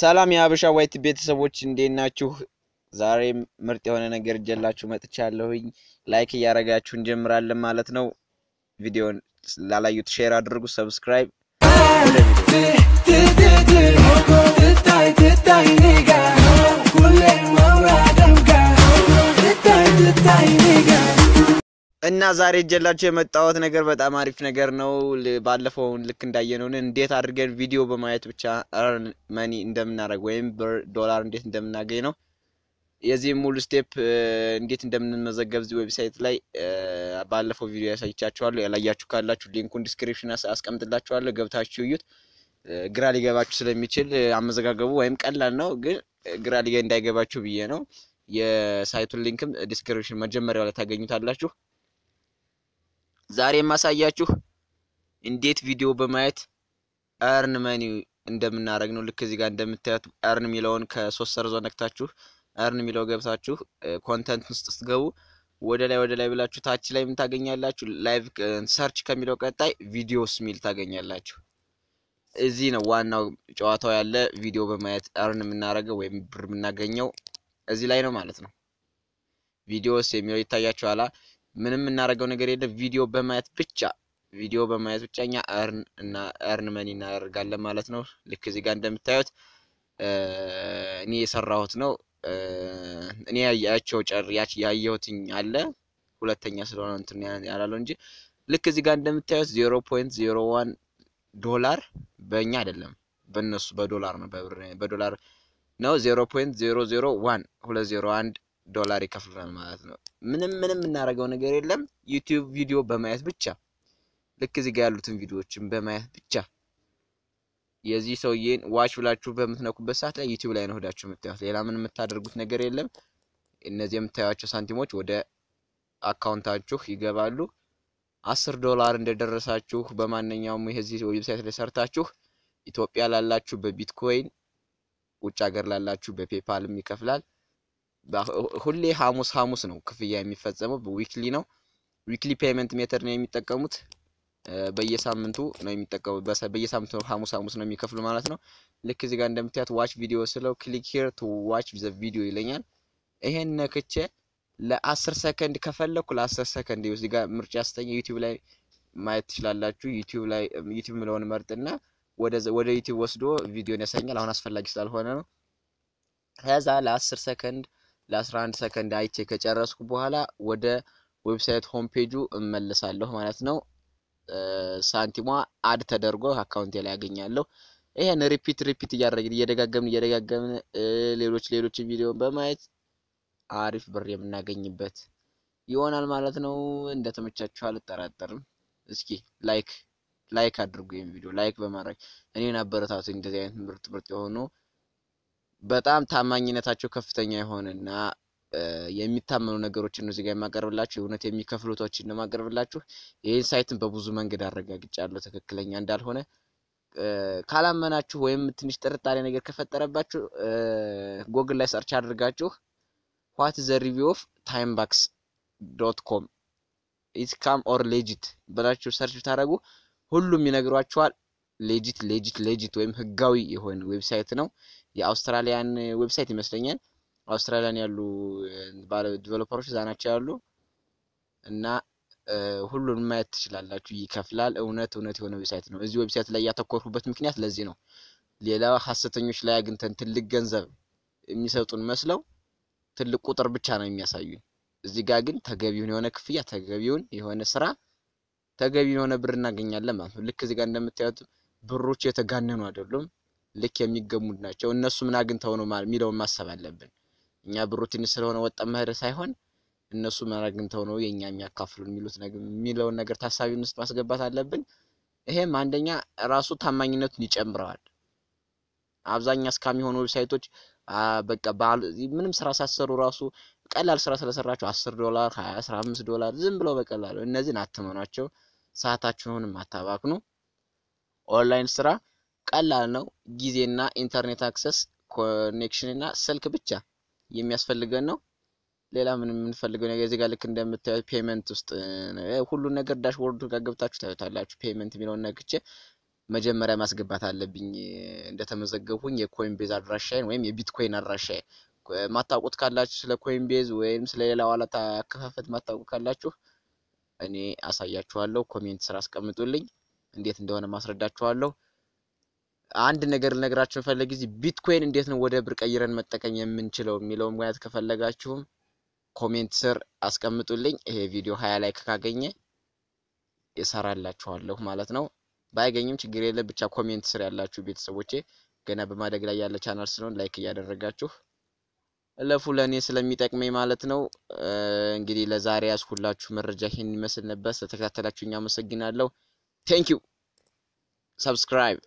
ሰላም የሀበሻ ዋይት ቤተሰቦች እንዴት ናችሁ? ዛሬ ምርጥ የሆነ ነገር እጀላችሁ መጥቻለሁኝ። ላይክ እያደረጋችሁ እንጀምራለን ማለት ነው። ቪዲዮን ላላዩት ሼር አድርጉ፣ ሰብስክራይብ ሁሌ እና ዛሬ እጀላችሁ የመጣሁት ነገር በጣም አሪፍ ነገር ነው። ባለፈውን ልክ እንዳየነውን እንዴት አድርገን ቪዲዮ በማየት ብቻ ርን መኒ እንደምናደርግ ወይም ብር ዶላር እንዴት እንደምናገኝ ነው። የዚህም ሙሉ ስቴፕ እንዴት እንደምንመዘገብ እዚህ ዌብሳይት ላይ ባለፈው ቪዲዮ ያሳይቻችኋለሁ። ያላያችሁ ካላችሁ ሊንኩን ዲስክሪፕሽን አስቀምጥላችኋለሁ፣ ገብታችሁ እዩት። ግራ ሊገባችሁ ስለሚችል አመዘጋገቡ ወይም ቀላል ነው፣ ግን ግራ ሊገ እንዳይገባችሁ ብዬ ነው። የሳይቱን ሊንክም ዲስክሪፕሽን መጀመሪያው ላይ ታገኙታላችሁ። ዛሬ የማሳያችሁ እንዴት ቪዲዮ በማየት አርን መኒ እንደምናደርግ ነው። ልክ እዚህ ጋር እንደምታዩት አርን የሚለውን ከሶስት ሰርዞ ነክታችሁ አርን የሚለው ገብታችሁ ኮንተንት ውስጥ ስትገቡ ወደ ላይ ወደ ላይ ብላችሁ ታች ላይ ምን ታገኛላችሁ? ላይቭ ሰርች ከሚለው ቀጣይ ቪዲዮስ ሚል ታገኛላችሁ። እዚህ ነው ዋናው ጨዋታው ያለ ቪዲዮ በማየት አርን የምናደርገው ወይም ብር የምናገኘው እዚህ ላይ ነው ማለት ነው። ቪዲዮስ የሚለው ይታያችኋላ። ምንም እናደርገው ነገር የለም። ቪዲዮ በማየት ብቻ ቪዲዮ በማየት ብቻ እኛ እርን እና እርን መኒ እናደርጋለን ማለት ነው። ልክ እዚህ ጋር እንደምታዩት እኔ የሰራሁት ነው። እኔ ያቸው ጨር ያየሁትኝ አለ ሁለተኛ ስለሆነ እንትን ያላለው እንጂ ልክ እዚህ ጋር እንደምታዩት ዜሮ ፖይንት ዜሮ ዋን ዶላር በእኛ አይደለም በእነሱ በዶላር ነው በዶላር ነው ዜሮ ፖይንት ዜሮ ዜሮ ዋን ሁለት ዜሮ አንድ ዶላር ይከፍሉናል ማለት ነው። ምንም ምንም የምናደርገው ነገር የለም። ዩቲዩብ ቪዲዮ በማየት ብቻ ልክ እዚህ ጋር ያሉትን ቪዲዮዎችን በማየት ብቻ የዚህ ሰውዬን ዋች ብላችሁ በምትነኩበት ሰዓት ላይ ዩቲዩብ ላይ ነው ሄዳችሁ የምታዩት። ሌላ ምን የምታደርጉት ነገር የለም። እነዚህ የምታዩቸው ሳንቲሞች ወደ አካውንታችሁ ይገባሉ። አስር ዶላር እንደደረሳችሁ በማንኛውም የዚህ ዌብሳይት ላይ ሰርታችሁ ኢትዮጵያ ላላችሁ በቢትኮይን ውጭ ሀገር ላላችሁ በፔፓልም ይከፍላል። ሁሌ ሐሙስ ሐሙስ ነው ክፍያ የሚፈጸመው። ዊክሊ ነው ዊክሊ ፔመንት ሜተድ ነው የሚጠቀሙት። በየሳምንቱ ነው የሚጠቀሙት። በየሳምንቱ ሐሙስ ሐሙስ ነው የሚከፍሉ ማለት ነው። ልክ እዚህ ጋር እንደምታዩት ዋች ቪዲዮ ስለው ክሊክ ሂር ቱ ዋች ዘ ቪዲዮ ይለኛል። ይሄን ነክቼ ለአስር ሰከንድ ከፈለኩ ለአስር ሰከንድ እዚህ ጋር ምርጫ ያስተኛ ዩቲዩብ ላይ ማየት ትችላላችሁ። ዩቲዩብ ላይ ዩቲዩብ ምለውን መርጥና ወደ ዩቲዩብ ወስዶ ቪዲዮን ያሳኛል። አሁን አስፈላጊ ስላልሆነ ነው። ከዛ ለአስር ሰከንድ ለ11 ሰከንድ አይቼ ከጨረስኩ በኋላ ወደ ዌብሳይት ሆም ፔጁ እመለሳለሁ ማለት ነው። ሳንቲሟ አድ ተደርጎ አካውንቴ ላይ ያገኛለሁ። ይሄን ሪፒት ሪፒት እያደረግን እየደጋገምን እየደጋገምን ሌሎች ሌሎች ቪዲዮን በማየት አሪፍ ብር የምናገኝበት ይሆናል ማለት ነው። እንደተመቻችሁ አልጠራጠርም። እስኪ ላይክ ላይክ አድርጉ፣ ይህም ቪዲዮ ላይክ በማድረግ እኔን አበረታቱ። እንደዚህ አይነት ምርጥ ምርጥ የሆኑ በጣም ታማኝነታቸው ከፍተኛ የሆነና የሚታመኑ ነገሮች ነው እዚጋ የማቀርብላችሁ የእውነት የሚከፍሉ ቶችን ነው የማቀርብላችሁ። ይህን ሳይትን በብዙ መንገድ አረጋግጫለሁ ትክክለኛ እንዳልሆነ። ካላመናችሁ ወይም ትንሽ ጥርጣሬ ነገር ከፈጠረባችሁ ጎግል ላይ ሰርች አድርጋችሁ ዋት ዘ ሪቪው ኦፍ ታይም ዶት ኮም ኢት ካም ኦር ሌጂት ብላችሁ ሰርች ብታደረጉ ሁሉም ይነግሯችኋል። ሌጂት ሌጂት ሌጂት ወይም ህጋዊ የሆነ ዌብሳይት ነው። የአውስትራሊያን ዌብሳይት ይመስለኛል። አውስትራሊያን ያሉ ባለ ዲቨሎፐሮች እዛ ናቸው ያሉ እና ሁሉን ማየት ትችላላችሁ። ይከፍላል። እውነት እውነት የሆነ ዌብሳይት ነው። እዚህ ዌብሳይት ላይ ያተኮርኩበት ምክንያት ለዚህ ነው። ሌላ ሀሰተኞች ላይ አግኝተን ትልቅ ገንዘብ የሚሰጡን መስለው ትልቅ ቁጥር ብቻ ነው የሚያሳዩን። እዚህ ጋር ግን ተገቢውን የሆነ ክፍያ፣ ተገቢውን የሆነ ስራ፣ ተገቢውን የሆነ ብር እናገኛለን ማለት ነው። ልክ እዚህ ጋር እንደምታዩት ብሮቹ የተጋነኑ አይደሉም። ልክ የሚገሙት ናቸው። እነሱ ምን አግኝተው ነው የሚለውን ማሰብ አለብን። እኛ ብሩ ትንሽ ስለሆነ ወጣ መሄድ ሳይሆን እነሱ ምን አግኝተው ነው የእኛ የሚያካፍሉን የሚሉት የሚለውን ነገር ታሳቢ ውስጥ ማስገባት አለብን። ይሄም አንደኛ ራሱ ታማኝነቱን ይጨምረዋል። አብዛኛ እስካሚ የሆኑ ዌብሳይቶች በቃ ምንም ስራ ሳሰሩ ራሱ ቀላል ስራ ስለሰራቸው አስር ዶላር ሀያ አስራ አምስት ዶላር ዝም ብለው በቀላሉ እነዚህን አትመኗቸው። ሰዓታችሁንም አታባክኑ። ኦንላይን ስራ ቀላል ነው። ጊዜና ኢንተርኔት አክሰስ ኮኔክሽን እና ስልክ ብቻ የሚያስፈልገን ነው። ሌላ ምን የምንፈልገው ነገር እዚህ ጋር ልክ እንደምታዩት ፔመንት ውስጥ ሁሉን ነገር ዳሽቦርዱ ጋር ገብታችሁ ታዩታላችሁ። ፔመንት የሚለውን ነክቼ መጀመሪያ ማስገባት አለብኝ እንደተመዘገብኩኝ የኮይን ቤዝ አድራሻዬን ወይም የቢትኮይን አድራሻዬ ማታውቁት ካላችሁ ስለ ኮይን ቤዝ ወይም ስለ ሌላ ዋለት አከፋፈት ማታውቁት ካላችሁ እኔ አሳያችኋለሁ። ኮሜንት ስራ አስቀምጡልኝ እንዴት እንደሆነ ማስረዳችኋለሁ። አንድ ነገር ልነግራችሁ ፈለግ ጊዜ ቢትኮይን እንዴት ነው ወደ ብር ቀይረን መጠቀም የምንችለው የሚለው ሙያት ከፈለጋችሁም ኮሜንት ስር አስቀምጡልኝ። ይሄ ቪዲዮ ሀያ ላይክ ካገኘ እሰራላችኋለሁ ማለት ነው። ባይገኝም ችግር የለ ብቻ ኮሜንት ስር ያላችሁ ቤተሰቦቼ ገና በማደግ ላይ ያለ ቻናል ስለሆን ላይክ እያደረጋችሁ እለፉ ለእኔ ስለሚጠቅመኝ ማለት ነው። እንግዲህ ለዛሬ ያስኩላችሁ መረጃ ይህን ይመስል ነበር። ስለተከታተላችሁ አመሰግናለሁ። ቴንኪው ሰብስክራይብ